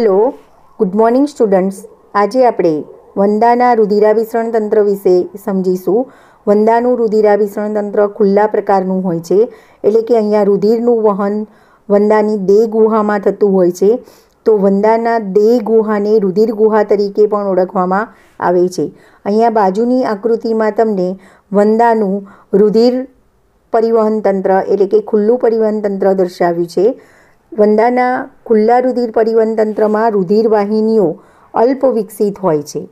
hello good morning students આજે આપણે વંદાના રુધિરાભિસરણ તંત્ર વિશે સમજીશું વંદાનું રુધિરાભિસરણ તંત્ર ખુલ્લા પ્રકારનું હોય છે એટલે કે અહીંયા રુધિરનું વહન વંદાની દેહ ગુહામાં થતું હોય છે તો વંદાના દેહ ગુહાને રુધિર ગુહા તરીકે પણ ઓળખવામાં આવે છે અહીંયા બાજુની આકૃતિમાં તમને વંદાનું રુધિર પરિવહન તંત્ર એટલે કે ખુલ્લું પરિવહન તંત્ર દર્શાવ્યું છે વંદાના ખુલ્લા રુધિર પરિવહન તંત્રમાં રુધિર વાહિનીઓ અલ્પ વિકસિત હોય છે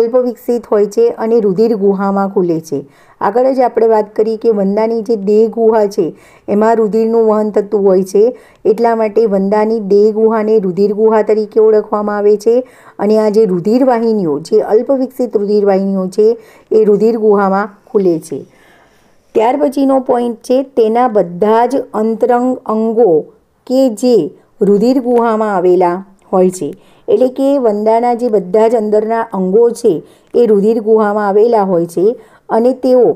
અલ્પ વિકસિત હોય છે અને રુધિર ગુહામાં ખુલે છે આગળ જ આપણે વાત કરીએ કે વંદાની જે દેહ ગુહા છે એમાં રુધિરનું વહન થતું હોય છે એટલા માટે વંદાની દેહ ગુહાને રુધિર ગુહા તરીકે ઓળખવામાં આવે છે અને આ જે રુધિર વાહિનીઓ જે અલ્પ વિકસિત રુધિર છે એ રુધિર ગુહામાં ખુલે છે ત્યાર પછીનો પોઈન્ટ છે તેના બધા જ અંતરંગ અંગો કે જે રુધિર ગુહામાં આવેલા હોય છે એટલે કે વંદાના જે બધા જ અંદરના અંગો છે એ રુધિર ગુહામાં આવેલા હોય છે અને તેઓ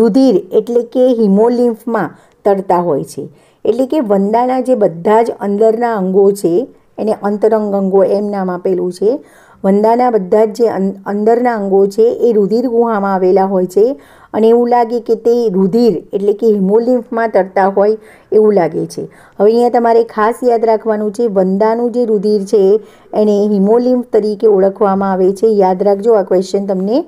રુધિર એટલે કે હિમોલિમ્ફમાં તરતા હોય છે એટલે કે વંદાના જે બધા જ અંદરના અંગો છે એને અંતરંગ અંગો એમ નામ આપેલું છે વંદાના બધા જ જે અંદરના અંગો છે એ રુધિર ગુહામાં આવેલા હોય છે અને એવું લાગે કે તે રુધિર એટલે કે હિમોલિમ્ફમાં તરતા હોય એવું લાગે છે હવે અહીંયા તમારે ખાસ યાદ રાખવાનું છે વંદાનું જે રુધિર છે એને હિમોલિમ્ફ તરીકે ઓળખવામાં આવે છે યાદ રાખજો આ ક્વેશ્ચન તમને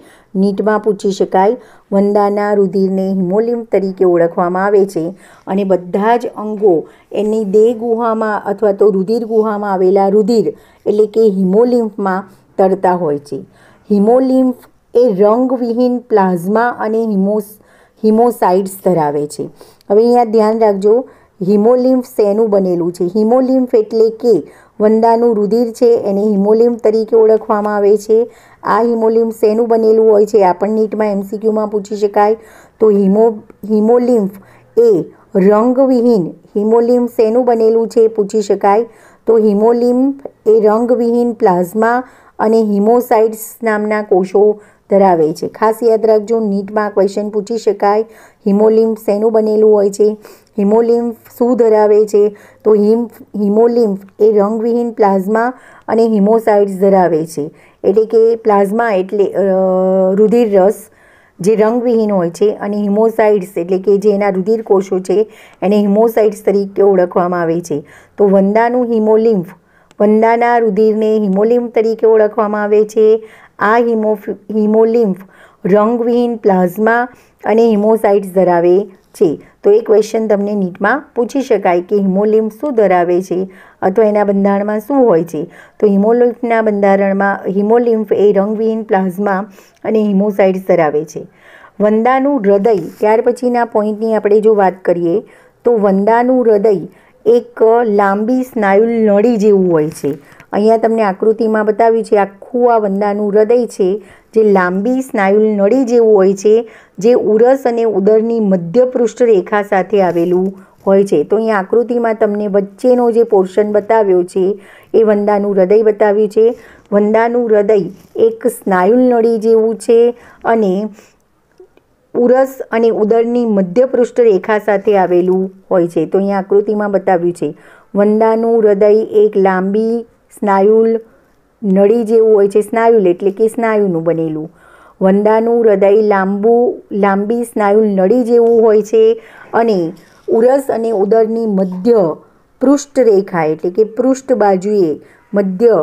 નીટમાં પૂછી શકાય વંદાના રુધિરને હિમોલિમ્ફ તરીકે ઓળખવામાં આવે છે અને બધા જ અંગો એની દેહ ગુહામાં અથવા તો રુધિર ગુહામાં આવેલા રુધિર એટલે કે હિમોલિમ્ફમાં તરતા હોય છે હિમોલિમ્ફ એ રંગવિહીન પ્લાઝમા અને હિમોસ હિમોસાઇટ્સ ધરાવે છે હવે અહીંયા ધ્યાન રાખજો હિમોલિમ્ફ શેનું બનેલું છે હિમોલિમ્ફ એટલે કે વંદાનું રુધિર છે એને હિમોલિમ્ફ તરીકે ઓળખવામાં આવે છે આ હિમોલિમ્ફ શેનું બનેલું હોય છે આ પણ નીટમાં એમસીક્યુમાં પૂછી શકાય તો હિમો હિમોલિમ્ફ એ રંગવિહીન હિમોલિમ્ફ શેનું બનેલું છે પૂછી શકાય તો હિમોલિમ્ફ એ રંગવિહીન પ્લાઝમા અને હિમોસાઇટ્સ નામના કોષો ધરાવે છે ખાસ યાદ રાખજો નીટમાં ક્વેશ્ચન પૂછી શકાય હિમોલિમ્ફ શેનું બનેલું હોય છે હિમોલિમ્ફ શું ધરાવે છે તો હિમ હિમોલિમ્ફ એ રંગવિહીન પ્લાઝમા અને હિમોસાઇટ્સ ધરાવે છે એટલે કે પ્લાઝમા એટલે રુધિર રસ જે રંગવિહીન હોય છે અને હિમોસાઇટ્સ એટલે કે જે એના રુધિર કોષો છે એને હિમોસાઇટ્સ તરીકે ઓળખવામાં આવે છે તો વંદાનું હિમોલિમ્ફ વંદાના રુધિરને હિમોલિમ્ફ તરીકે ઓળખવામાં આવે છે આ હિમો હિમોલિમ્ફ રંગવિહીન પ્લાઝમા અને હિમોસાઇટ્સ ધરાવે છે તો એ ક્વેશ્ચન તમને નીટમાં પૂછી શકાય કે હિમોલિમ્ફ શું ધરાવે છે અથવા એના બંધારણમાં શું હોય છે તો હિમોલિમ્ફના બંધારણમાં હિમોલિમ્ફ એ રંગવિહીન પ્લાઝમા અને હિમોસાઇટ્સ ધરાવે છે વંદાનું હૃદય ત્યાર પછીના પોઈન્ટની આપણે જો વાત કરીએ તો વંદાનું હૃદય એક લાંબી સ્નાયુ નળી જેવું હોય છે અહીંયા તમને આકૃતિમાં બતાવ્યું છે આખું આ વંદાનું હૃદય છે જે લાંબી સ્નાયુલ નળી જેવું હોય છે જે ઉરસ અને ઉદરની મધ્ય પૃષ્ઠ રેખા સાથે આવેલું હોય છે તો અહીંયા આકૃતિમાં તમને વચ્ચેનો જે પોર્શન બતાવ્યો છે એ વંદાનું હૃદય બતાવ્યું છે વંદાનું હૃદય એક સ્નાયુલ નળી જેવું છે અને ઉરસ અને ઉદરની મધ્ય પૃષ્ઠ રેખા સાથે આવેલું હોય છે તો અહીંયા આકૃતિમાં બતાવ્યું છે વંદાનું હૃદય એક લાંબી સ્નાયુલ નળી જેવું હોય છે સ્નાયુલ એટલે કે સ્નાયુનું બનેલું વંદાનું હૃદય લાંબુ લાંબી સ્નાયુલ નળી જેવું હોય છે અને ઉરસ અને ઉદરની મધ્ય પૃષ્ઠરેખા એટલે કે પૃષ્ઠ બાજુએ મધ્ય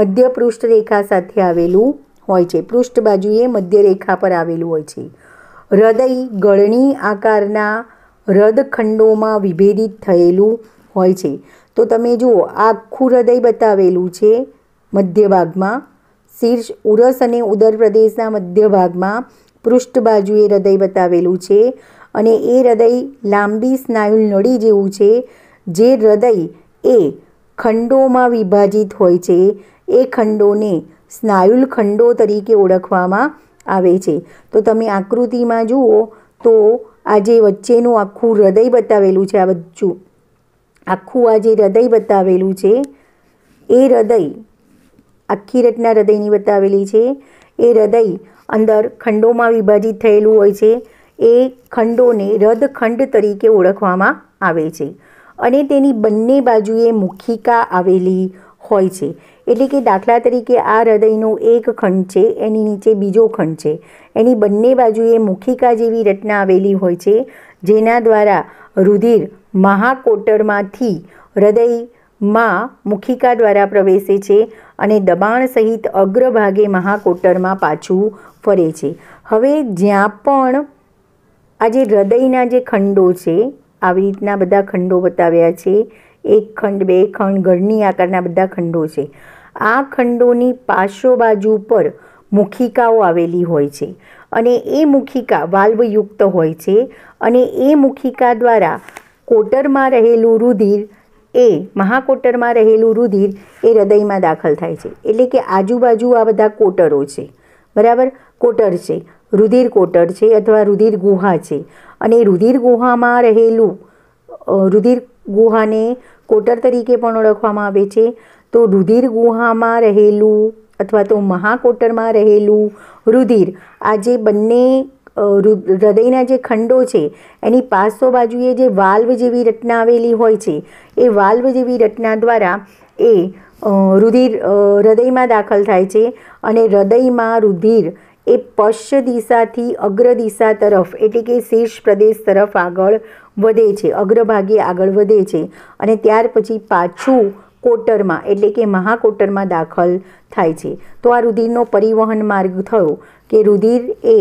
મધ્ય પૃષ્ઠરેખા સાથે આવેલું હોય છે પૃષ્ઠ બાજુએ મધ્ય રેખા પર આવેલું હોય છે હૃદય ગળણી આકારના હૃદખંડોમાં વિભેદિત થયેલું હોય છે તો તમે જુઓ આખું હૃદય બતાવેલું છે મધ્યભાગમાં શીર્ષ ઉરસ અને ઉદર પ્રદેશના મધ્ય ભાગમાં પૃષ્ઠ બાજુએ હૃદય બતાવેલું છે અને એ હૃદય લાંબી સ્નાયુલ નળી જેવું છે જે હૃદય એ ખંડોમાં વિભાજિત હોય છે એ ખંડોને સ્નાયુલ ખંડો તરીકે ઓળખવામાં આવે છે તો તમે આકૃતિમાં જુઓ તો આ જે વચ્ચેનું આખું હૃદય બતાવેલું છે આ બધું આખું આ જે હૃદય બતાવેલું છે એ હૃદય આખી રચના હૃદયની બતાવેલી છે એ હૃદય અંદર ખંડોમાં વિભાજિત થયેલું હોય છે એ ખંડોને હૃદખંડ તરીકે ઓળખવામાં આવે છે અને તેની બંને બાજુએ મુખિકા આવેલી હોય છે એટલે કે દાખલા તરીકે આ હૃદયનો એક ખંડ છે એની નીચે બીજો ખંડ છે એની બંને બાજુએ મુખિકા જેવી રચના આવેલી હોય છે જેના દ્વારા રુધિર મહાકોટરમાંથી હૃદયમાં મુખિકા દ્વારા પ્રવેશે છે અને દબાણ સહિત અગ્રભાગે મહાકોટરમાં પાછું ફરે છે હવે જ્યાં પણ આ જે હૃદયના જે ખંડો છે આવી રીતના બધા ખંડો બતાવ્યા છે એક ખંડ બે ખંડ ઘરની આકારના બધા ખંડો છે આ ખંડોની પાર્શ્વ બાજુ પર મુખિકાઓ આવેલી હોય છે અને એ મુખિકા વાલ્વયુક્ત હોય છે અને એ મુખિકા દ્વારા કોટરમાં રહેલું રુધિર એ મહાકોટરમાં રહેલું રુધિર એ હૃદયમાં દાખલ થાય છે એટલે કે આજુબાજુ આ બધા કોટરો છે બરાબર કોટર છે રુધિર કોટર છે અથવા રુધિર ગુહા છે અને રુધિર ગુહામાં રહેલું રુધિર ગુહાને કોટર તરીકે પણ ઓળખવામાં આવે છે તો રુધિર ગુહામાં રહેલું અથવા તો મહાકોટરમાં રહેલું રુધિર આ જે બંને હૃદયના જે ખંડો છે એની પાસો બાજુએ જે વાલ્વ જેવી રચના આવેલી હોય છે એ વાલ્વ જેવી રચના દ્વારા એ રુધિર હૃદયમાં દાખલ થાય છે અને હૃદયમાં રુધિર એ પશ્ચ દિશાથી અગ્ર દિશા તરફ એટલે કે શીર્ષ પ્રદેશ તરફ આગળ વધે છે અગ્રભાગે આગળ વધે છે અને ત્યાર પછી પાછું કોટરમાં એટલે કે મહાકોટરમાં દાખલ થાય છે તો આ રુધિરનો પરિવહન માર્ગ થયો કે રુધિર એ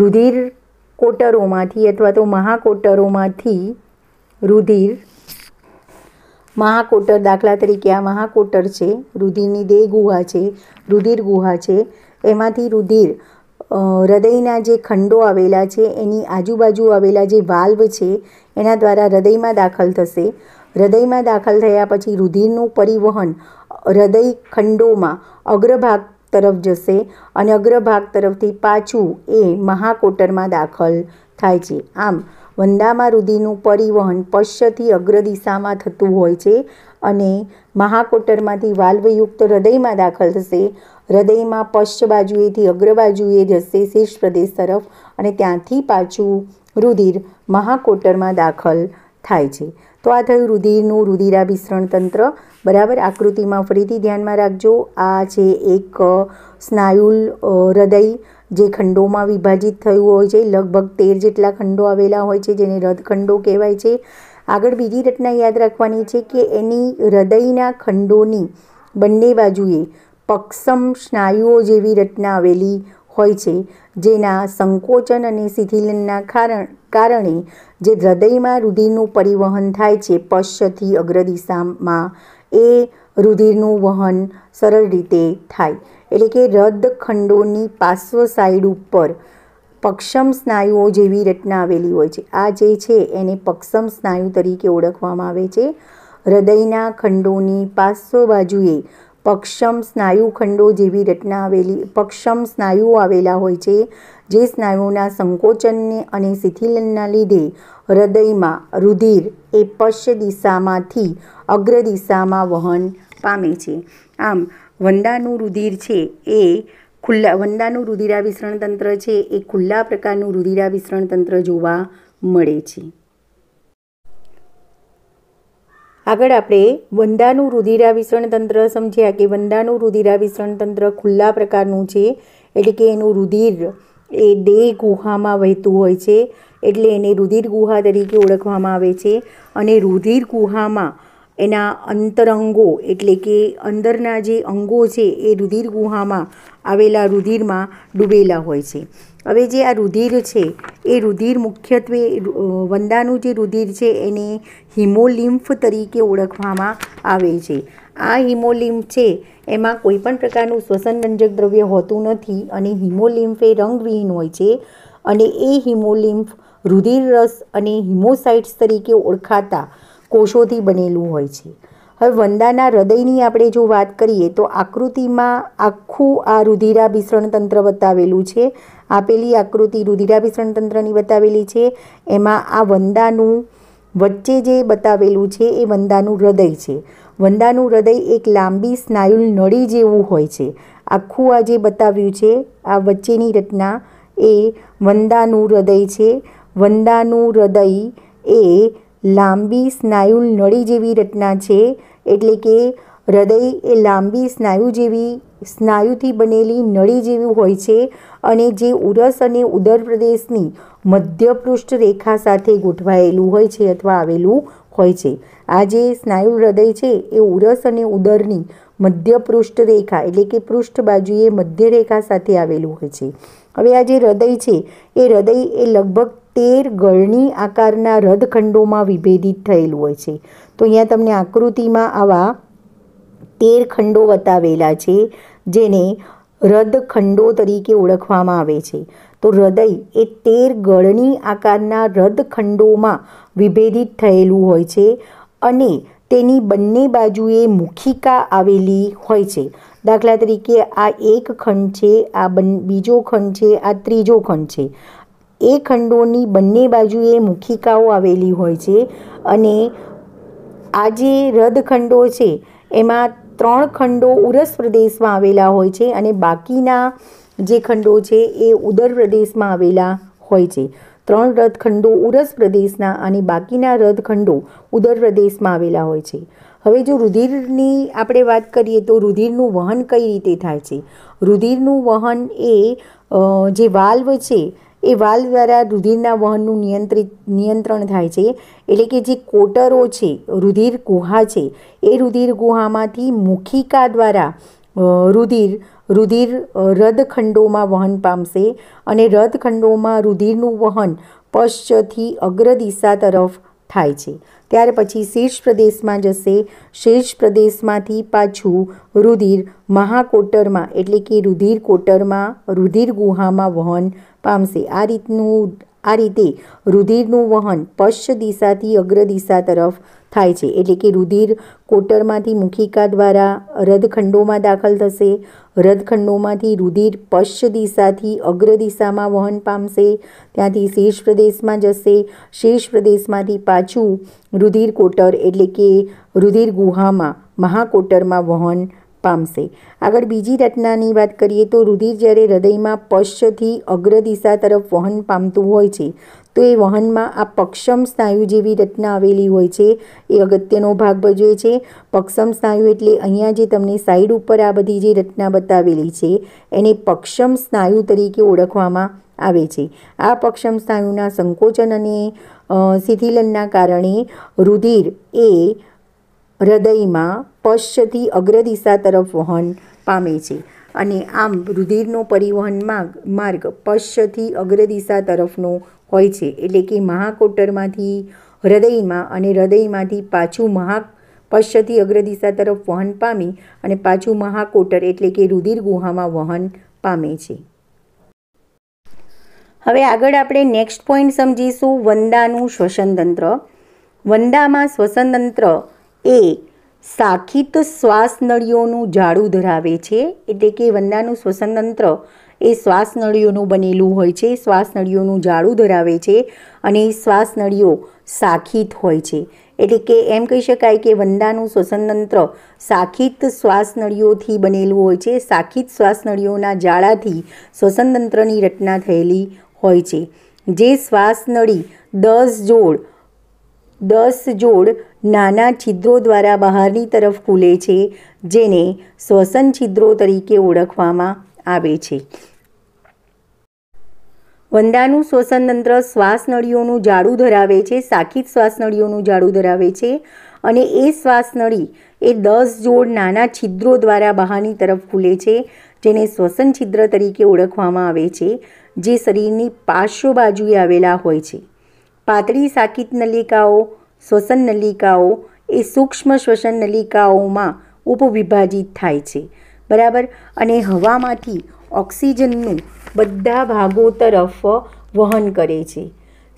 રુધિર કોટરોમાંથી અથવા તો મહાકોટરોમાંથી રુધિર મહાકોટર દાખલા તરીકે આ મહાકોટર છે રુધિરની દેહ ગુહા છે રુધિર ગુહા છે એમાંથી રુધિર હૃદયના જે ખંડો આવેલા છે એની આજુબાજુ આવેલા જે વાલ્વ છે એના દ્વારા હૃદયમાં દાખલ થશે હૃદયમાં દાખલ થયા પછી રુધિરનું પરિવહન હૃદય ખંડોમાં અગ્રભાગ તરફ જશે અને અગ્રભાગ તરફથી પાછું એ મહાકોટરમાં દાખલ થાય છે આમ વંદામાં રુધિરનું પરિવહન પશ્ચથી અગ્ર દિશામાં થતું હોય છે અને મહાકોટરમાંથી વાલ્વયુક્ત હૃદયમાં દાખલ થશે હૃદયમાં પશ્ચ બાજુએથી અગ્ર બાજુએ જશે શીર્ષ પ્રદેશ તરફ અને ત્યાંથી પાછું રુધિર મહાકોટરમાં દાખલ થાય છે તો આ થયું રુધિરનું રુધિરાભિસરણ તંત્ર બરાબર આકૃતિમાં ફરીથી ધ્યાનમાં રાખજો આ છે એક સ્નાયુલ હૃદય જે ખંડોમાં વિભાજિત થયું હોય છે લગભગ તેર જેટલા ખંડો આવેલા હોય છે જેને હૃદખંડો કહેવાય છે આગળ બીજી રચના યાદ રાખવાની છે કે એની હૃદયના ખંડોની બંને બાજુએ પક્ષમ સ્નાયુઓ જેવી રચના આવેલી હોય છે જેના સંકોચન અને શિથિલનના કારણ કારણે જે હૃદયમાં રુધિરનું પરિવહન થાય છે પશ્ચથી અગ્ર દિશામાં એ રુધિરનું વહન સરળ રીતે થાય એટલે કે રદ ખંડોની પાર્શ્વ સાઈડ ઉપર પક્ષમ સ્નાયુઓ જેવી રચના આવેલી હોય છે આ જે છે એને પક્ષમ સ્નાયુ તરીકે ઓળખવામાં આવે છે હૃદયના ખંડોની પાર્શ્વ બાજુએ પક્ષમ સ્નાયુખંડો જેવી રચના આવેલી પક્ષમ સ્નાયુઓ આવેલા હોય છે જે સ્નાયુઓના સંકોચનને અને શિથિલનના લીધે હૃદયમાં રુધિર એ પશ્ચ દિશામાંથી અગ્ર દિશામાં વહન પામે છે આમ વંદાનું રુધિર છે એ ખુલ્લા વંદાનું રુધિરા વિસરણ તંત્ર છે એ ખુલ્લા પ્રકારનું રુધિરા વિસરણ તંત્ર જોવા મળે છે આગળ આપણે વંદાનું રુધિરાવિસરણ તંત્ર સમજ્યા કે વંદાનું રુધિરાવિસરણ તંત્ર ખુલ્લા પ્રકારનું છે એટલે કે એનું રુધિર એ દેહ ગુહામાં વહેતું હોય છે એટલે એને રુધિર ગુહા તરીકે ઓળખવામાં આવે છે અને રુધિર ગુહામાં એના અંતરંગો એટલે કે અંદરના જે અંગો છે એ રુધિર ગુહામાં આવેલા રુધિરમાં ડૂબેલા હોય છે હવે જે આ રુધિર છે એ રુધિર મુખ્યત્વે વંદાનું જે રુધિર છે એને હિમોલિમ્ફ તરીકે ઓળખવામાં આવે છે આ હિમોલિમ્ફ છે એમાં કોઈપણ પ્રકારનું શ્વસનરંજક દ્રવ્ય હોતું નથી અને હિમોલિમ્ફ એ રંગવિહીન હોય છે અને એ હિમોલિમ્ફ રુધિર રસ અને હિમોસાઇટ્સ તરીકે ઓળખાતા કોષોથી બનેલું હોય છે હવે વંદાના હૃદયની આપણે જો વાત કરીએ તો આકૃતિમાં આખું આ રુધિરાભિસરણ તંત્ર બતાવેલું છે આપેલી આકૃતિ રુધિરાભિસરણ તંત્રની બતાવેલી છે એમાં આ વંદાનું વચ્ચે જે બતાવેલું છે એ વંદાનું હૃદય છે વંદાનું હૃદય એક લાંબી સ્નાયુલ નળી જેવું હોય છે આખું આ જે બતાવ્યું છે આ વચ્ચેની રચના એ વંદાનું હૃદય છે વંદાનું હૃદય એ લાંબી સ્નાયુલ નળી જેવી રચના છે એટલે કે હૃદય એ લાંબી સ્નાયુ જેવી સ્નાયુથી બનેલી નળી જેવી હોય છે અને જે ઉરસ અને ઉદર પ્રદેશની મધ્યપૃષ્ઠ રેખા સાથે ગોઠવાયેલું હોય છે અથવા આવેલું હોય છે આ જે સ્નાયુ હૃદય છે એ ઉરસ અને ઉદરની મધ્ય પૃષ્ઠ રેખા એટલે કે પૃષ્ઠ બાજુએ મધ્ય રેખા સાથે આવેલું હોય છે હવે આ જે હૃદય છે એ હૃદય એ લગભગ તેર ગળણી આકારના રદખંડોમાં વિભેદિત થયેલું હોય છે તો અહીંયા તમને આકૃતિમાં આવા તેર ખંડો બતાવેલા છે જેને રદખંડો તરીકે ઓળખવામાં આવે છે તો હૃદય એ તેર ગળણી આકારના રદખંડોમાં વિભેદિત થયેલું હોય છે અને તેની બંને બાજુએ મુખિકા આવેલી હોય છે દાખલા તરીકે આ એક ખંડ છે આ બીજો ખંડ છે આ ત્રીજો ખંડ છે એ ખંડોની બંને બાજુએ મુખિકાઓ આવેલી હોય છે અને આ જે રદ છે એમાં ત્રણ ખંડો ઉરસ પ્રદેશમાં આવેલા હોય છે અને બાકીના જે ખંડો છે એ ઉદર પ્રદેશમાં આવેલા હોય છે ત્રણ રદ ઉરસ પ્રદેશના અને બાકીના રદ ઉદર પ્રદેશમાં આવેલા હોય છે હવે જો રુધિરની આપણે વાત કરીએ તો રુધિરનું વહન કઈ રીતે થાય છે રુધિરનું વહન એ જે વાલ્વ છે એ વાલ દ્વારા રુધિરના વહનનું નિયંત્રિત નિયંત્રણ થાય છે એટલે કે જે કોટરો છે રુધિર ગુહા છે એ રુધિર ગુહામાંથી મુખિકા દ્વારા રુધિર રુધિર રદખંડોમાં વહન પામશે અને રદખંડોમાં રુધિરનું વહન પશ્ચથી અગ્ર દિશા તરફ થાય છે ત્યાર પછી શીર્ષ પ્રદેશમાં જશે શીર્ષ પ્રદેશમાંથી પાછું રુધિર મહાકોટરમાં એટલે કે રુધિર કોટરમાં રુધિર ગુહામાં વહન પામશે આ રીતનું આ રીતે રુધિરનું વહન પશ્ચ દિશાથી અગ્ર દિશા તરફ થાય છે એટલે કે રુધિર કોટરમાંથી મુખિકા દ્વારા હૃદખંડોમાં દાખલ થશે હૃદખંડોમાંથી રુધિર પશ્ચ દિશાથી અગ્ર દિશામાં વહન પામશે ત્યાંથી શેષ પ્રદેશમાં જશે શેષ પ્રદેશમાંથી પાછું રુધિર કોટર એટલે કે રુધિર ગુહામાં મહાકોટરમાં વહન પામશે આગળ બીજી રચનાની વાત કરીએ તો રુધિર જ્યારે હૃદયમાં પશ્ચથી અગ્ર દિશા તરફ વહન પામતું હોય છે તો એ વહનમાં આ પક્ષમ સ્નાયુ જેવી રચના આવેલી હોય છે એ અગત્યનો ભાગ ભજવે છે પક્ષમ સ્નાયુ એટલે અહીંયા જે તમને સાઈડ ઉપર આ બધી જે રચના બતાવેલી છે એને પક્ષમ સ્નાયુ તરીકે ઓળખવામાં આવે છે આ પક્ષમ સ્નાયુના સંકોચન અને શિથિલનના કારણે રુધિર એ હૃદયમાં પશ્ચથી અગ્ર દિશા તરફ વહન પામે છે અને આમ રુધિરનો પરિવહન માર્ગ માર્ગ પશ્ચથી અગ્ર દિશા તરફનો હોય છે એટલે કે મહાકોટરમાંથી હૃદયમાં અને હૃદયમાંથી પાછું મહા પશ્ચથી અગ્રદિશા તરફ વહન પામી અને પાછું મહાકોટર એટલે કે રુધિર ગુહામાં વહન પામે છે હવે આગળ આપણે નેક્સ્ટ પોઈન્ટ સમજીશું વંદાનું શ્વસનતંત્ર વંદામાં શ્વસનતંત્ર એ શાખિત શ્વાસનળીઓનું જાડું ધરાવે છે એટલે કે વંદાનું શ્વસનતંત્ર એ શ્વાસનળીઓનું બનેલું હોય છે શ્વાસનળીઓનું જાડું ધરાવે છે અને શ્વાસનળીઓ શાખિત હોય છે એટલે કે એમ કહી શકાય કે વંદાનું શ્વસનતંત્ર શાખિત શ્વાસનળીઓથી બનેલું હોય છે શાખિત શ્વાસનળીઓના જાળાથી શ્વસનતંત્રની રચના થયેલી હોય છે જે શ્વાસનળી દસ જોડ દસ જોડ નાના છિદ્રો દ્વારા બહારની તરફ ખુલે છે જેને શ્વસન છિદ્રો તરીકે ઓળખવામાં આવે છે વંદાનું શ્વસન તંત્ર શ્વાસનળીઓનું જાડું ધરાવે છે શાખિત શ્વાસનળીઓનું જાડું ધરાવે છે અને એ શ્વાસનળી એ દસ જોડ નાના છિદ્રો દ્વારા બહારની તરફ ખુલે છે જેને શ્વસન છિદ્ર તરીકે ઓળખવામાં આવે છે જે શરીરની પાર્શ્વ બાજુએ આવેલા હોય છે પાતળી શાખિત નલિકાઓ શ્વસન નલિકાઓ એ સૂક્ષ્મ શ્વસન નલિકાઓમાં ઉપવિભાજિત થાય છે બરાબર અને હવામાંથી ઓક્સિજનનું બધા ભાગો તરફ વહન કરે છે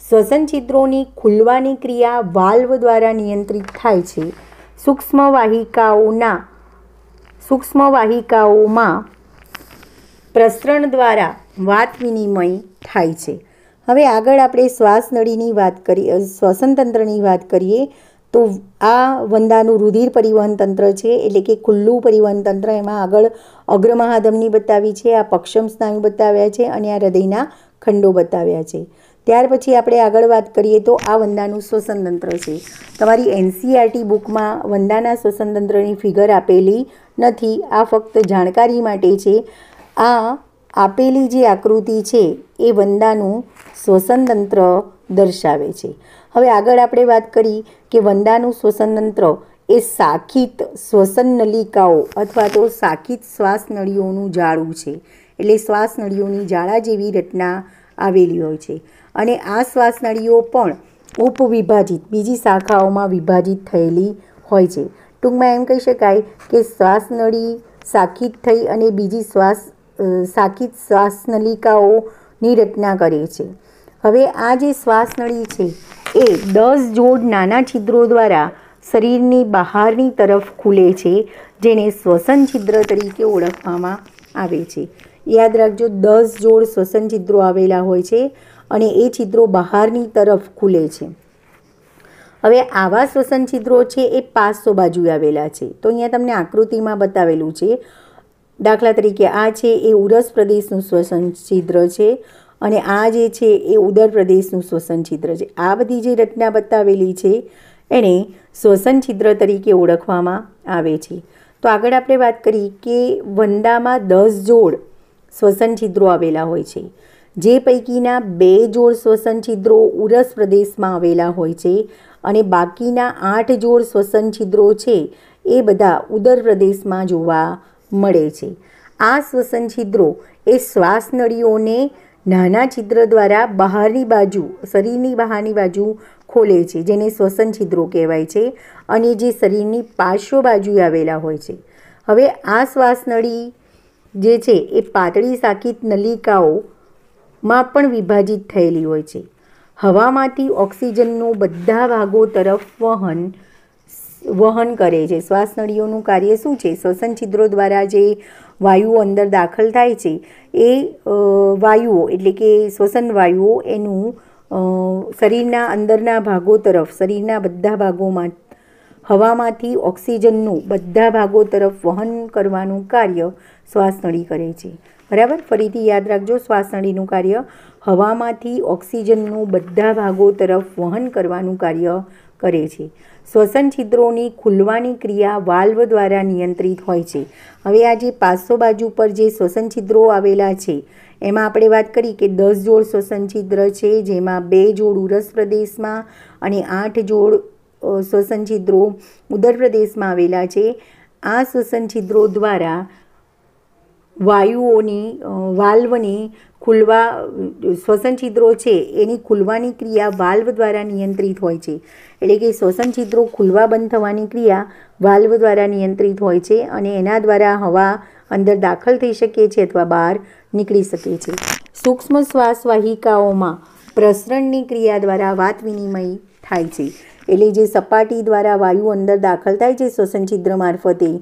શ્વસન છિદ્રોની ખુલવાની ક્રિયા વાલ્વ દ્વારા નિયંત્રિત થાય છે સૂક્ષ્મ વાહિકાઓના સૂક્ષ્મ વાહિકાઓમાં પ્રસરણ દ્વારા વાત વિનિમય થાય છે હવે આગળ આપણે શ્વાસનળીની વાત કરીએ તંત્રની વાત કરીએ તો આ વંદાનું રુધિર પરિવહન તંત્ર છે એટલે કે ખુલ્લું પરિવહન તંત્ર એમાં આગળ અગ્રમહાધમની બતાવી છે આ પક્ષમ સ્નાયુ બતાવ્યા છે અને આ હૃદયના ખંડો બતાવ્યા છે ત્યાર પછી આપણે આગળ વાત કરીએ તો આ વંદાનું શ્વસન તંત્ર છે તમારી એનસીઆરટી બુકમાં વંદાના શ્વસન તંત્રની ફિગર આપેલી નથી આ ફક્ત જાણકારી માટે છે આ આપેલી જે આકૃતિ છે એ વંદાનું શ્વસનતંત્ર દર્શાવે છે હવે આગળ આપણે વાત કરી કે વંદાનું શ્વસનતંત્ર એ સાખિત શ્વસન નલિકાઓ અથવા તો સાખિત શ્વાસ નળીઓનું જાળું છે એટલે શ્વાસ નળીઓની જાળા જેવી રચના આવેલી હોય છે અને આ શ્વાસ નળીઓ પણ ઉપવિભાજિત બીજી શાખાઓમાં વિભાજિત થયેલી હોય છે ટૂંકમાં એમ કહી શકાય કે શ્વાસનળી સાખિત થઈ અને બીજી શ્વાસ સાખી શ્વાસનલિકાઓની રચના કરે છે હવે આ જે શ્વાસનળી છે એ દસ જોડ નાના છિદ્રો દ્વારા શરીરની બહારની તરફ ખુલે છે જેને શ્વસન છિદ્ર તરીકે ઓળખવામાં આવે છે યાદ રાખજો દસ જોડ શ્વસન છિદ્રો આવેલા હોય છે અને એ છિદ્રો બહારની તરફ ખુલે છે હવે આવા શ્વસન છિદ્રો છે એ પાસો બાજુએ આવેલા છે તો અહીંયા તમને આકૃતિમાં બતાવેલું છે દાખલા તરીકે આ છે એ ઉરસ પ્રદેશનું શ્વસન છિદ્ર છે અને આ જે છે એ ઉદર પ્રદેશનું શ્વસન છિદ્ર છે આ બધી જે રચના બતાવેલી છે એને શ્વસન છિદ્ર તરીકે ઓળખવામાં આવે છે તો આગળ આપણે વાત કરી કે વંદામાં દસ જોડ શ્વસન છિદ્રો આવેલા હોય છે જે પૈકીના બે જોડ શ્વસન છિદ્રો ઉરસ પ્રદેશમાં આવેલા હોય છે અને બાકીના આઠ જોડ શ્વસન છિદ્રો છે એ બધા ઉદર પ્રદેશમાં જોવા મળે છે આ શ્વસન છિદ્રો એ શ્વાસનળીઓને નાના છિદ્ર દ્વારા બહારની બાજુ શરીરની બહારની બાજુ ખોલે છે જેને શ્વસન છિદ્રો કહેવાય છે અને જે શરીરની પાર્શ્વ બાજુ આવેલા હોય છે હવે આ શ્વાસનળી જે છે એ પાતળી સાકિત નલિકાઓમાં પણ વિભાજિત થયેલી હોય છે હવામાંથી ઓક્સિજનનું બધા ભાગો તરફ વહન વહન કરે છે શ્વાસનળીઓનું કાર્ય શું છે શ્વસન છિદ્રો દ્વારા જે વાયુઓ અંદર દાખલ થાય છે એ વાયુઓ એટલે કે શ્વસન વાયુઓ એનું શરીરના અંદરના ભાગો તરફ શરીરના બધા ભાગોમાં હવામાંથી ઓક્સિજનનું બધા ભાગો તરફ વહન કરવાનું કાર્ય શ્વાસનળી કરે છે બરાબર ફરીથી યાદ રાખજો શ્વાસનળીનું કાર્ય હવામાંથી ઓક્સિજનનું બધા ભાગો તરફ વહન કરવાનું કાર્ય કરે છે શ્વસન છિદ્રોની ખુલવાની ક્રિયા વાલ્વ દ્વારા નિયંત્રિત હોય છે હવે આ જે પાસો બાજુ પર જે શ્વસન છિદ્રો આવેલા છે એમાં આપણે વાત કરી કે દસ જોડ શ્વસન છિદ્ર છે જેમાં બે જોડ ઉરસ પ્રદેશમાં અને આઠ જોડ શ્વસન છિદ્રો ઉત્તર પ્રદેશમાં આવેલા છે આ શ્વસન છિદ્રો દ્વારા વાયુઓની વાલ્વની ખુલવા શ્વસન છિદ્રો છે એની ખુલવાની ક્રિયા વાલ્વ દ્વારા નિયંત્રિત હોય છે એટલે કે શ્વસન છિદ્રો ખુલવા બંધ થવાની ક્રિયા વાલ્વ દ્વારા નિયંત્રિત હોય છે અને એના દ્વારા હવા અંદર દાખલ થઈ શકે છે અથવા બહાર નીકળી શકે છે સૂક્ષ્મ વાહિકાઓમાં પ્રસરણની ક્રિયા દ્વારા વાત વિનિમય થાય છે એટલે જે સપાટી દ્વારા વાયુ અંદર દાખલ થાય છે શ્વસન છિદ્ર મારફતે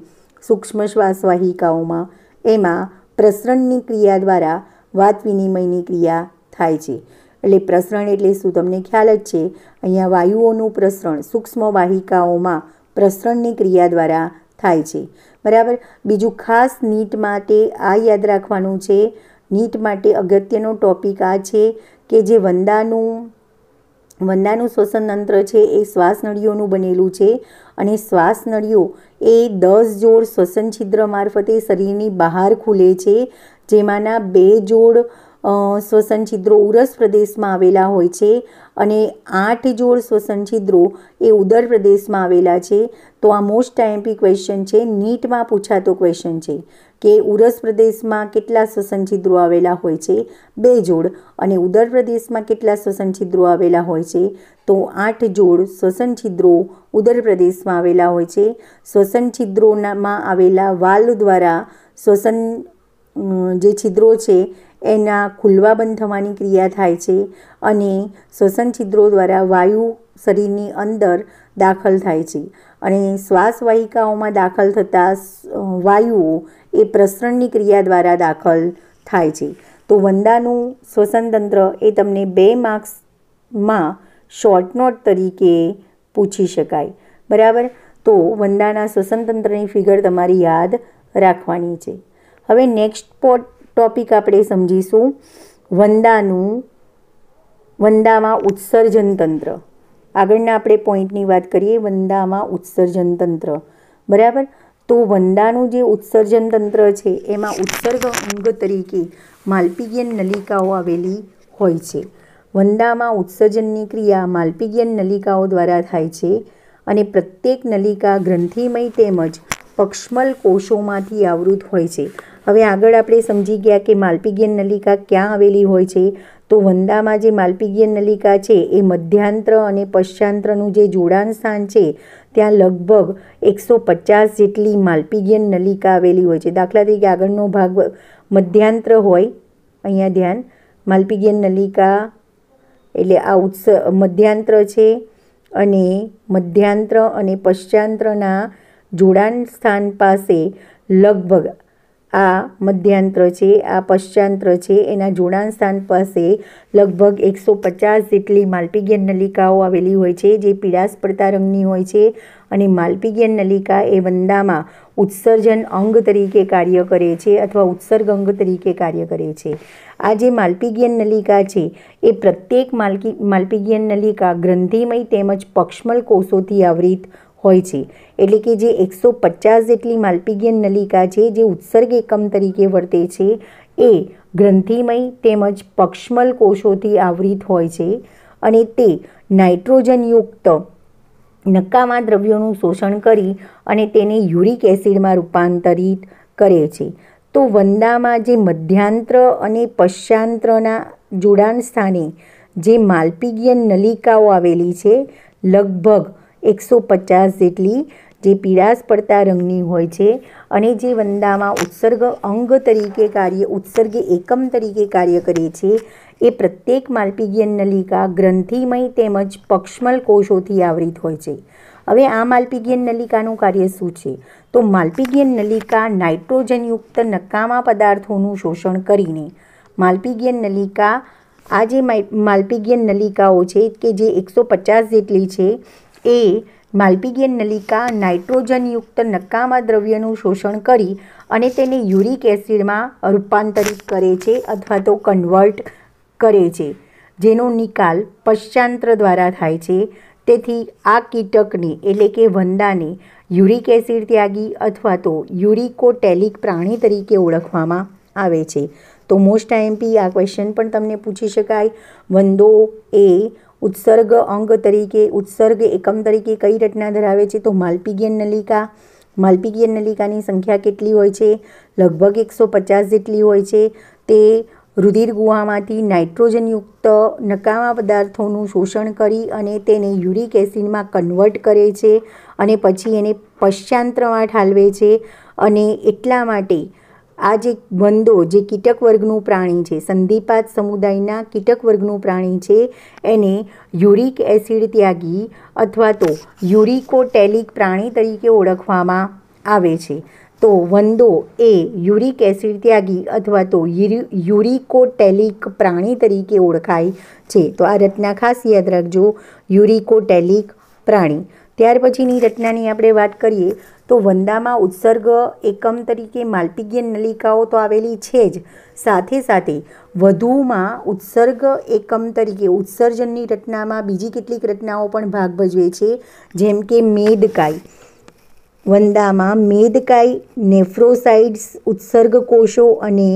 સૂક્ષ્મ વાહિકાઓમાં એમાં પ્રસરણની ક્રિયા દ્વારા વાત વિનિમયની ક્રિયા થાય છે એટલે પ્રસરણ એટલે શું તમને ખ્યાલ જ છે અહીંયા વાયુઓનું પ્રસરણ સૂક્ષ્મ વાહિકાઓમાં પ્રસરણની ક્રિયા દ્વારા થાય છે બરાબર બીજું ખાસ નીટ માટે આ યાદ રાખવાનું છે નીટ માટે અગત્યનો ટોપિક આ છે કે જે વંદાનું વંદાનું શ્વસન તંત્ર છે એ શ્વાસ નળીઓનું બનેલું છે અને શ્વાસ નળીઓ એ દસ જોડ શ્વસન છિદ્ર મારફતે શરીરની બહાર ખુલે છે જેમાંના બે જોડ શ્વસન છિદ્રો ઉરસ પ્રદેશમાં આવેલા હોય છે અને આઠ જોડ શ્વસન છિદ્રો એ ઉદર પ્રદેશમાં આવેલા છે તો આ મોસ્ટ ટાઈમપી ક્વેશ્ચન છે નીટમાં પૂછાતો ક્વેશ્ચન છે કે ઉરસ પ્રદેશમાં કેટલા શ્વસન છિદ્રો આવેલા હોય છે બે જોડ અને ઉદર પ્રદેશમાં કેટલા શ્વસન છિદ્રો આવેલા હોય છે તો આઠ જોડ શ્વસન છિદ્રો ઉદર પ્રદેશમાં આવેલા હોય છે શ્વસન છિદ્રોનામાં આવેલા વાલ દ્વારા શ્વસન જે છિદ્રો છે એના ખુલવા બંધ થવાની ક્રિયા થાય છે અને શ્વસન છિદ્રો દ્વારા વાયુ શરીરની અંદર દાખલ થાય છે અને શ્વાસવાહિકાઓમાં દાખલ થતા વાયુઓ એ પ્રસરણની ક્રિયા દ્વારા દાખલ થાય છે તો વંદાનું શ્વસન તંત્ર એ તમને બે માર્ક્સમાં શોર્ટનોટ તરીકે પૂછી શકાય બરાબર તો વંદાના શ્વસન તંત્રની ફિગર તમારી યાદ રાખવાની છે હવે નેક્સ્ટ પોટ ટોપિક આપણે સમજીશું વંદાનું વંદામાં ઉત્સર્જન તંત્ર આગળના આપણે પોઈન્ટની વાત કરીએ વંદામાં ઉત્સર્જન તંત્ર બરાબર તો વંદાનું જે ઉત્સર્જન તંત્ર છે એમાં ઉત્સર્ગ અંગ તરીકે માલપીગિયન નલિકાઓ આવેલી હોય છે વંદામાં ઉત્સર્જનની ક્રિયા માલપીગિયન નલિકાઓ દ્વારા થાય છે અને પ્રત્યેક નલિકા ગ્રંથિમય તેમજ પક્ષમલ કોષોમાંથી આવૃત હોય છે હવે આગળ આપણે સમજી ગયા કે માલપીગીયન નલિકા ક્યાં આવેલી હોય છે તો વંદામાં જે માલપીગીયન નલિકા છે એ મધ્યાંત્ર અને પશ્ચાંત્રનું જે જોડાણ સ્થાન છે ત્યાં લગભગ એકસો પચાસ જેટલી માલપીગીયન નલિકા આવેલી હોય છે દાખલા તરીકે આગળનો ભાગ મધ્યાંત્ર હોય અહીંયા ધ્યાન માલપીગીયન નલિકા એટલે આ ઉત્સ મધ્યાંત્ર છે અને મધ્યાંત્ર અને પશ્ચાંત્રના જોડાણ સ્થાન પાસે લગભગ આ મધ્યાંત્ર છે આ પશ્ચાંત્ર છે એના જોડાણ સ્થાન પાસે લગભગ એકસો પચાસ જેટલી માલપીગિયન નલિકાઓ આવેલી હોય છે જે પીળાશ પડતા રંગની હોય છે અને માલપીગિયન નલિકા એ વંદામાં ઉત્સર્જન અંગ તરીકે કાર્ય કરે છે અથવા ઉત્સર્ગ અંગ તરીકે કાર્ય કરે છે આ જે માલપીગિયન નલિકા છે એ પ્રત્યેક માલકી માલપીગીય નલિકા ગ્રંથિમય તેમજ પક્ષમલ કોષોથી આવૃત હોય છે એટલે કે જે એકસો પચાસ જેટલી માલપીગીયન નલિકા છે જે ઉત્સર્ગ એકમ તરીકે વર્તે છે એ ગ્રંથિમય તેમજ પક્ષમલ કોષોથી આવૃત હોય છે અને તે નાઇટ્રોજનયુક્ત નકામા દ્રવ્યોનું શોષણ કરી અને તેને યુરિક એસિડમાં રૂપાંતરિત કરે છે તો વંદામાં જે મધ્યાંત્ર અને પશ્ચાંત્રના જોડાણ સ્થાને જે માલપીગીયન નલિકાઓ આવેલી છે લગભગ એકસો પચાસ જેટલી જે પીળાશ પડતા રંગની હોય છે અને જે વંદામાં ઉત્સર્ગ અંગ તરીકે કાર્ય ઉત્સર્ગ એકમ તરીકે કાર્ય કરે છે એ પ્રત્યેક માલપીગીયન નલિકા ગ્રંથિમય તેમજ પક્ષમલ કોષોથી આવરિત હોય છે હવે આ માલપીગિયન નલિકાનું કાર્ય શું છે તો માલપીગીયન નલિકા નાઇટ્રોજનયુક્ત નકામા પદાર્થોનું શોષણ કરીને માલપીગિયન નલિકા આ જે માલપીગીયન નલિકાઓ છે કે જે એકસો પચાસ જેટલી છે એ માલ્પિગિયન નલિકા નાઇટ્રોજનયુક્ત નકામા દ્રવ્યનું શોષણ કરી અને તેને યુરિક એસિડમાં રૂપાંતરિત કરે છે અથવા તો કન્વર્ટ કરે છે જેનો નિકાલ પશ્ચાંત્ર દ્વારા થાય છે તેથી આ કીટકને એટલે કે વંદાને યુરિક એસિડ ત્યાગી અથવા તો યુરિકોટેલિક પ્રાણી તરીકે ઓળખવામાં આવે છે તો મોસ્ટ આઈએમપી આ ક્વેશ્ચન પણ તમને પૂછી શકાય વંદો એ ઉત્સર્ગ અંગ તરીકે ઉત્સર્ગ એકમ તરીકે કઈ રચના ધરાવે છે તો માલપીગિયન નલિકા માલપીગીય નલિકાની સંખ્યા કેટલી હોય છે લગભગ એકસો પચાસ જેટલી હોય છે તે રુધિર ગુહામાંથી નાઇટ્રોજનયુક્ત નકામા પદાર્થોનું શોષણ કરી અને તેને યુરિક એસિડમાં કન્વર્ટ કરે છે અને પછી એને પશ્ચાંત્રમાં ઠાલવે છે અને એટલા માટે આ જે વંદો જે કીટક વર્ગનું પ્રાણી છે સંધિપાત સમુદાયના કીટક વર્ગનું પ્રાણી છે એને યુરિક એસિડ ત્યાગી અથવા તો યુરિકોટેલિક પ્રાણી તરીકે ઓળખવામાં આવે છે તો વંદો એ યુરિક એસિડ ત્યાગી અથવા તો યુરિકોટેલિક પ્રાણી તરીકે ઓળખાય છે તો આ રચના ખાસ યાદ રાખજો યુરિકોટેલિક પ્રાણી ત્યાર પછીની રચનાની આપણે વાત કરીએ તો વંદામાં ઉત્સર્ગ એકમ તરીકે માલપીગીય નલિકાઓ તો આવેલી છે જ સાથે સાથે વધુમાં ઉત્સર્ગ એકમ તરીકે ઉત્સર્જનની રચનામાં બીજી કેટલીક રચનાઓ પણ ભાગ ભજવે છે જેમ કે મેદકાઈ વંદામાં મેદકાઈ નેફ્રોસાઇડ્સ ઉત્સર્ગ કોષો અને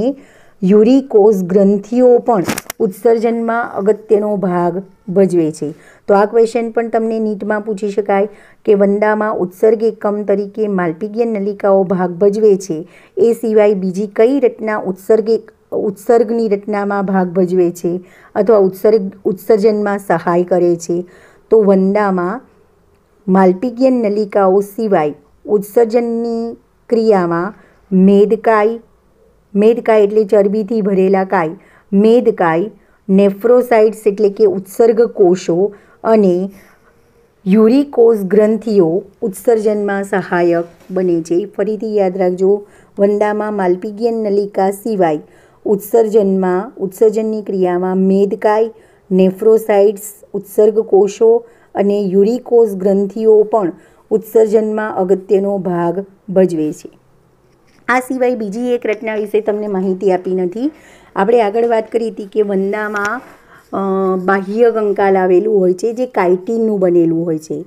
યુરિકોઝ ગ્રંથિઓ પણ ઉત્સર્જનમાં અગત્યનો ભાગ ભજવે છે તો આ ક્વેશ્ચન પણ તમને નીટમાં પૂછી શકાય કે વંદામાં ઉત્સર્ગ એકમ તરીકે માલપીગીય નલિકાઓ ભાગ ભજવે છે એ સિવાય બીજી કઈ રચના ઉત્સર્ગ ઉત્સર્ગની રચનામાં ભાગ ભજવે છે અથવા ઉત્સર્ગ ઉત્સર્જનમાં સહાય કરે છે તો વંદામાં માલપીગીય નલિકાઓ સિવાય ઉત્સર્જનની ક્રિયામાં મેદકાય મેદકાય એટલે ચરબીથી ભરેલા કાય મેદકાય નેફ્રોસાઇટ્સ એટલે કે ઉત્સર્ગ કોષો અને યુરિકોઝ ગ્રંથિઓ ઉત્સર્જનમાં સહાયક બને છે ફરીથી યાદ રાખજો વંદામાં માલ્પિગિયન નલિકા સિવાય ઉત્સર્જનમાં ઉત્સર્જનની ક્રિયામાં મેદકાય નેફ્રોસાઇટ્સ ઉત્સર્ગ કોષો અને યુરિકોઝ ગ્રંથિઓ પણ ઉત્સર્જનમાં અગત્યનો ભાગ ભજવે છે આ સિવાય બીજી એક રચના વિશે તમને માહિતી આપી નથી આપણે આગળ વાત કરી હતી કે વંદામાં બાહ્ય કંકાલ આવેલું હોય છે જે કાઇટિનનું બનેલું હોય છે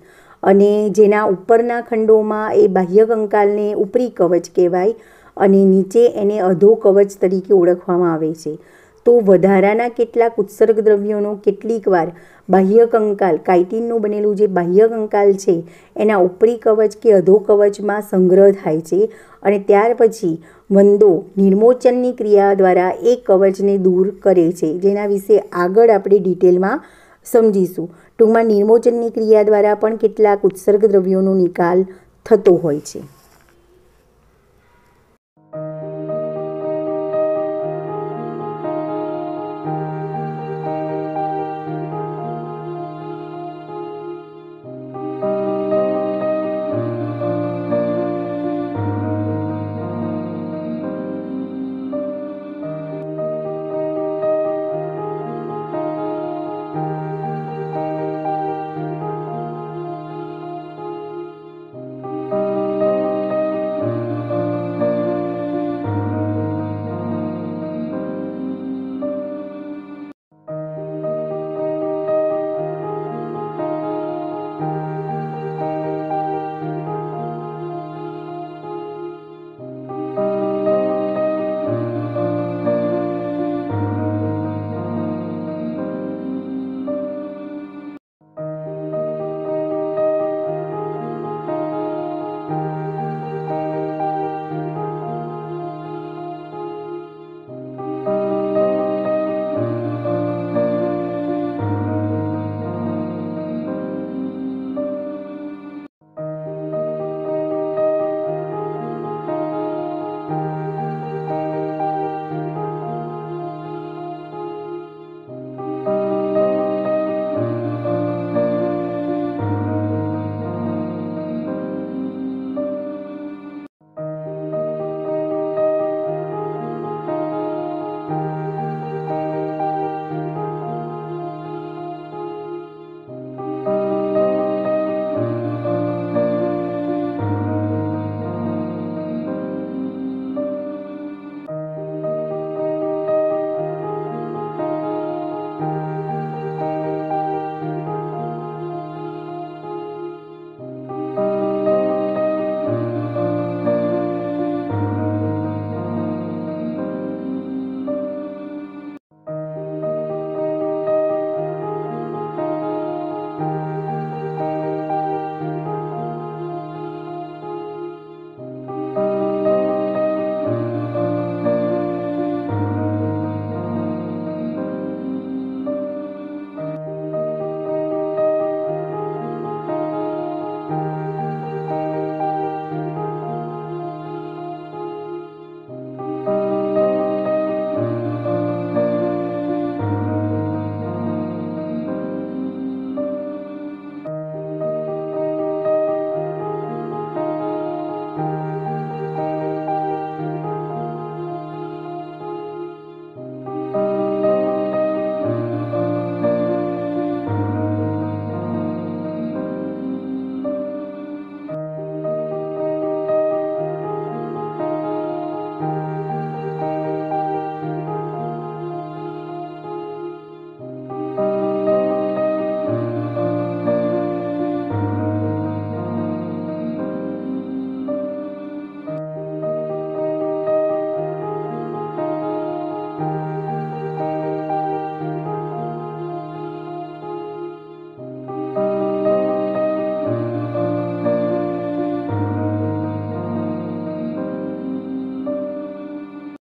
અને જેના ઉપરના ખંડોમાં એ બાહ્ય કંકાલને ઉપરી કવચ કહેવાય અને નીચે એને અધો કવચ તરીકે ઓળખવામાં આવે છે તો વધારાના કેટલાક ઉત્સર્ગ દ્રવ્યોનો કેટલીક વાર બાહ્ય કંકાલ કાઇટિનનું બનેલું જે બાહ્ય કંકાલ છે એના ઉપરી કવચ કે અધો કવચમાં સંગ્રહ થાય છે અને ત્યાર પછી વંદો નિર્મોચનની ક્રિયા દ્વારા એ કવચને દૂર કરે છે જેના વિશે આગળ આપણે ડિટેલમાં સમજીશું ટૂંકમાં નિર્મોચનની ક્રિયા દ્વારા પણ કેટલાક ઉત્સર્ગ દ્રવ્યોનો નિકાલ થતો હોય છે